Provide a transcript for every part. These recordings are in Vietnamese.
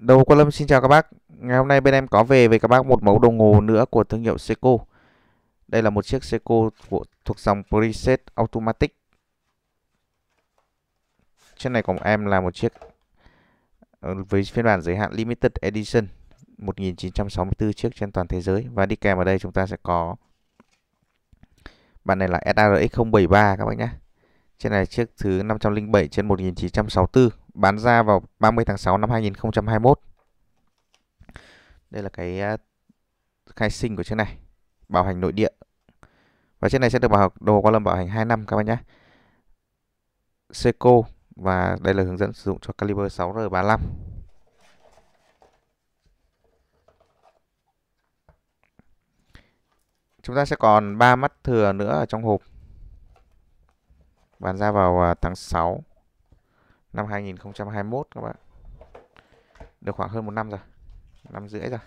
Đầu Quang Lâm xin chào các bác. Ngày hôm nay bên em có về với các bác một mẫu đồng hồ nữa của thương hiệu Seiko. Đây là một chiếc Seiko thuộc dòng preset automatic. Chiếc này của em là một chiếc ờ, với phiên bản giới hạn limited edition 1964 chiếc trên toàn thế giới và đi kèm ở đây chúng ta sẽ có bản này là SRX073 các bác nhé. Trên này chiếc thứ 507 trên 1964 bán ra vào 30 tháng 6 năm 2021. Đây là cái à, khai sinh của chiếc này, bảo hành nội địa. Và chiếc này sẽ được bảo đồ qua lâm bảo hành 2 năm các bạn nhé. Seiko và đây là hướng dẫn sử dụng cho caliber 6R35. Chúng ta sẽ còn 3 mắt thừa nữa ở trong hộp. Bán ra vào à, tháng 6 năm 2021 các bạn. Được khoảng hơn một năm rồi. Năm rưỡi rồi.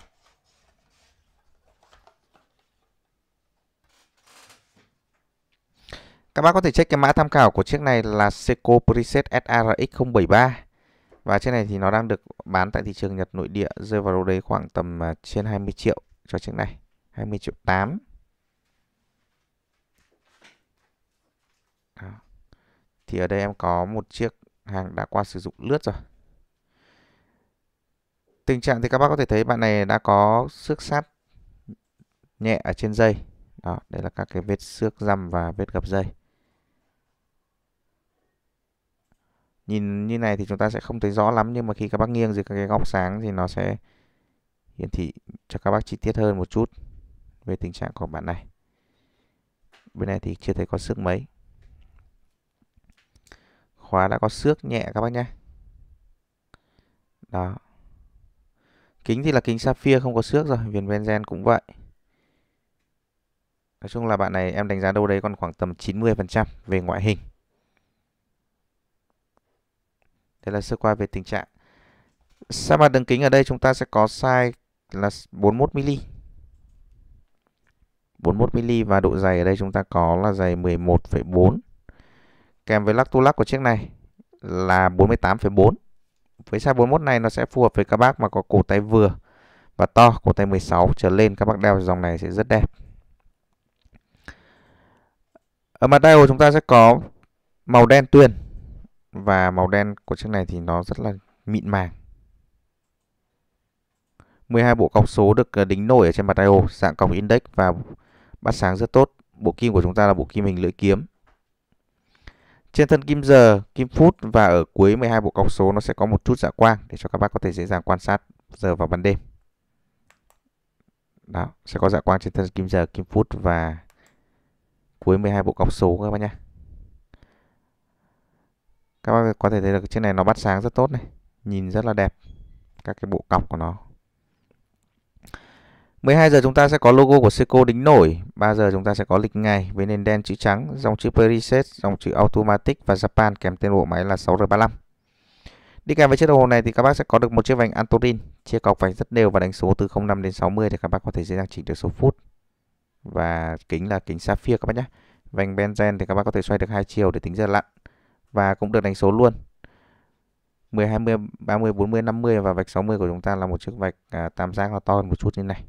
Các bác có thể check cái mã tham khảo của chiếc này là Seiko Preset SRX073. Và trên này thì nó đang được bán tại thị trường Nhật nội địa rơi vào đâu đấy khoảng tầm à, trên 20 triệu cho chiếc này. 20 triệu 8. Đó thì ở đây em có một chiếc hàng đã qua sử dụng lướt rồi tình trạng thì các bác có thể thấy bạn này đã có xước sát nhẹ ở trên dây đó đây là các cái vết xước răm và vết gập dây nhìn như này thì chúng ta sẽ không thấy rõ lắm nhưng mà khi các bác nghiêng dưới các cái góc sáng thì nó sẽ hiển thị cho các bác chi tiết hơn một chút về tình trạng của bạn này bên này thì chưa thấy có xước mấy khóa đã có xước nhẹ các bác nhé đó kính thì là kính sapphire không có xước rồi viền benzen cũng vậy nói chung là bạn này em đánh giá đâu đấy còn khoảng tầm 90% về ngoại hình đây là sơ qua về tình trạng sa mặt đường kính ở đây chúng ta sẽ có size là 41mm 41mm và độ dày ở đây chúng ta có là dày 11,4 kèm với lắc tu lắc của chiếc này là 48,4 với size 41 này nó sẽ phù hợp với các bác mà có cổ tay vừa và to cổ tay 16 trở lên các bác đeo dòng này sẽ rất đẹp ở mặt đeo chúng ta sẽ có màu đen tuyền và màu đen của chiếc này thì nó rất là mịn màng 12 bộ cọc số được ờ, đính nổi ở trên mặt đeo dạng cọc index và bắt sáng rất tốt bộ kim của chúng ta là bộ kim hình lưỡi kiếm trên thân kim giờ, kim phút và ở cuối 12 bộ cọc số nó sẽ có một chút dạ quang để cho các bác có thể dễ dàng quan sát giờ vào ban đêm. Đó, sẽ có dạ quang trên thân kim giờ, kim phút và cuối 12 bộ cọc số các bác nhé. Các bác có thể thấy được chiếc này nó bắt sáng rất tốt này, nhìn rất là đẹp các cái bộ cọc của nó. 12 giờ chúng ta sẽ có logo của Seiko đính nổi, 3 giờ chúng ta sẽ có lịch ngày với nền đen chữ trắng, dòng chữ preset, dòng chữ automatic và Japan kèm tên bộ máy là 6R35. Đi kèm với chiếc đồng hồ này thì các bác sẽ có được một chiếc vành Antorin, chia cọc vành rất đều và đánh số từ 05 đến 60 để các bác có thể dễ dàng chỉnh được số phút. Và kính là kính sapphire các bác nhé. Vành Benzen thì các bác có thể xoay được hai chiều để tính giờ lặn và cũng được đánh số luôn. 10, 20, 30, 40, 50 và vạch 60 của chúng ta là một chiếc vạch à, tam giác nó to hơn một chút như này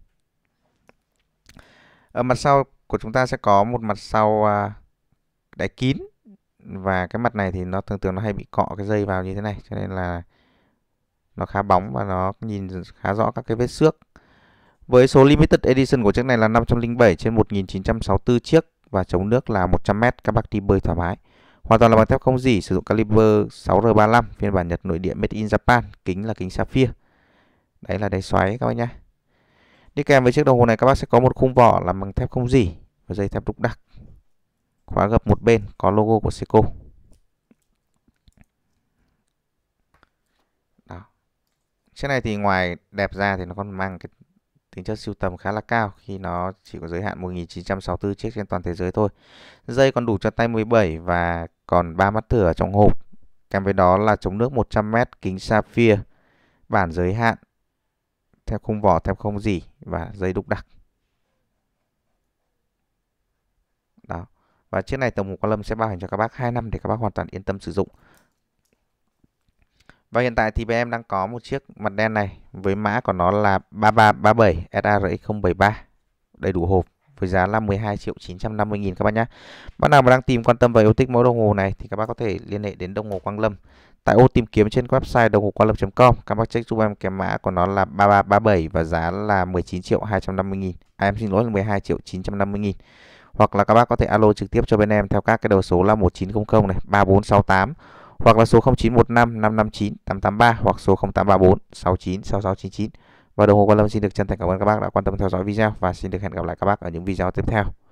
ở ờ, mặt sau của chúng ta sẽ có một mặt sau à, đáy kín và cái mặt này thì nó thường thường nó hay bị cọ cái dây vào như thế này cho nên là nó khá bóng và nó nhìn khá rõ các cái vết xước với số limited edition của chiếc này là 507 trên 1964 chiếc và chống nước là 100m các bác đi bơi thoải mái hoàn toàn là bằng thép không dỉ sử dụng caliber 6R35 phiên bản Nhật nội địa made in Japan kính là kính sapphire đấy là đáy xoáy các bác nhé Đi kèm với chiếc đồng hồ này các bác sẽ có một khung vỏ làm bằng thép không dỉ và dây thép đục đặc. Khóa gập một bên có logo của Seiko. Đó. Chiếc này thì ngoài đẹp ra thì nó còn mang cái tính chất sưu tầm khá là cao khi nó chỉ có giới hạn 1964 chiếc trên toàn thế giới thôi. Dây còn đủ cho tay 17 và còn 3 mắt thửa trong hộp. Kèm với đó là chống nước 100m kính sapphire bản giới hạn thép không vỏ, thép không gì và dây đục đặc. Đó. Và chiếc này tổng cục quang Lâm sẽ bảo hành cho các bác 2 năm để các bác hoàn toàn yên tâm sử dụng. Và hiện tại thì bên em đang có một chiếc mặt đen này với mã của nó là 3337 SRX073 đầy đủ hộp với giá là 12 triệu 950 nghìn các bác nhé. Bác nào mà đang tìm quan tâm và yêu thích mẫu đồng hồ này thì các bác có thể liên hệ đến đồng hồ Quang Lâm tại ô tìm kiếm trên website đồng hồ qua lập com các bác Check giúp em cái mã của nó là 3337 và giá là 19 triệu 250 nghìn. À, em xin lỗi là 12 triệu 950 nghìn. Hoặc là các bác có thể alo trực tiếp cho bên em theo các cái đầu số là 1900 này 3468 hoặc là số 0915 559 883 hoặc số 0834 69 6699. Và đồng hồ Quang Lâm xin được chân thành cảm ơn các bác đã quan tâm theo dõi video và xin được hẹn gặp lại các bác ở những video tiếp theo.